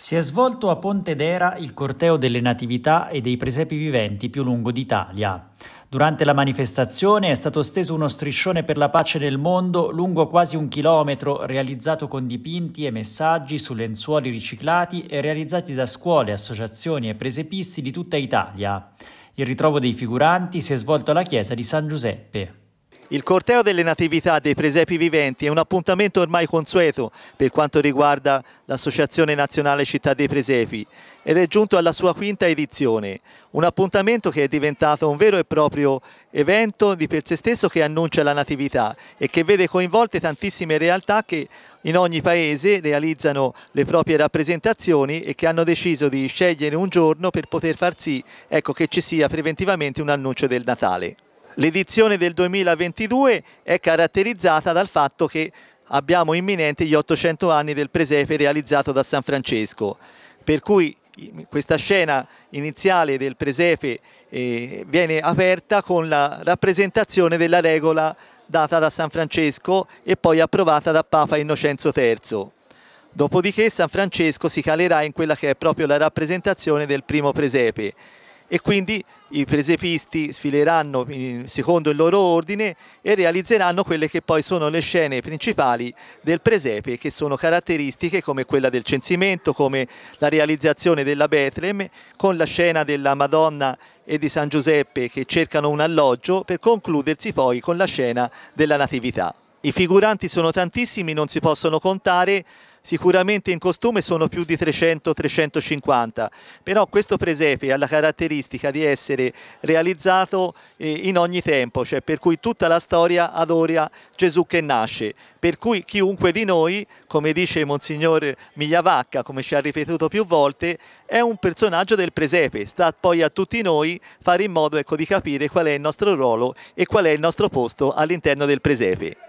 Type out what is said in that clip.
Si è svolto a Pontedera il corteo delle natività e dei presepi viventi più lungo d'Italia. Durante la manifestazione è stato steso uno striscione per la pace nel mondo lungo quasi un chilometro, realizzato con dipinti e messaggi su lenzuoli riciclati e realizzati da scuole, associazioni e presepisti di tutta Italia. Il ritrovo dei figuranti si è svolto alla chiesa di San Giuseppe. Il corteo delle natività dei presepi viventi è un appuntamento ormai consueto per quanto riguarda l'Associazione Nazionale Città dei Presepi ed è giunto alla sua quinta edizione, un appuntamento che è diventato un vero e proprio evento di per sé stesso che annuncia la natività e che vede coinvolte tantissime realtà che in ogni paese realizzano le proprie rappresentazioni e che hanno deciso di scegliere un giorno per poter far sì ecco, che ci sia preventivamente un annuncio del Natale. L'edizione del 2022 è caratterizzata dal fatto che abbiamo imminenti gli 800 anni del presepe realizzato da San Francesco, per cui questa scena iniziale del presepe eh, viene aperta con la rappresentazione della regola data da San Francesco e poi approvata da Papa Innocenzo III. Dopodiché San Francesco si calerà in quella che è proprio la rappresentazione del primo presepe e quindi i presepisti sfileranno eh, secondo il loro ordine e realizzeranno quelle che poi sono le scene principali del presepe che sono caratteristiche come quella del censimento, come la realizzazione della Betlem con la scena della Madonna e di San Giuseppe che cercano un alloggio per concludersi poi con la scena della Natività. I figuranti sono tantissimi, non si possono contare, sicuramente in costume sono più di 300-350, però questo presepe ha la caratteristica di essere realizzato eh, in ogni tempo, cioè per cui tutta la storia adora Gesù che nasce, per cui chiunque di noi, come dice Monsignor Migliavacca, come ci ha ripetuto più volte, è un personaggio del presepe, sta poi a tutti noi fare in modo ecco, di capire qual è il nostro ruolo e qual è il nostro posto all'interno del presepe.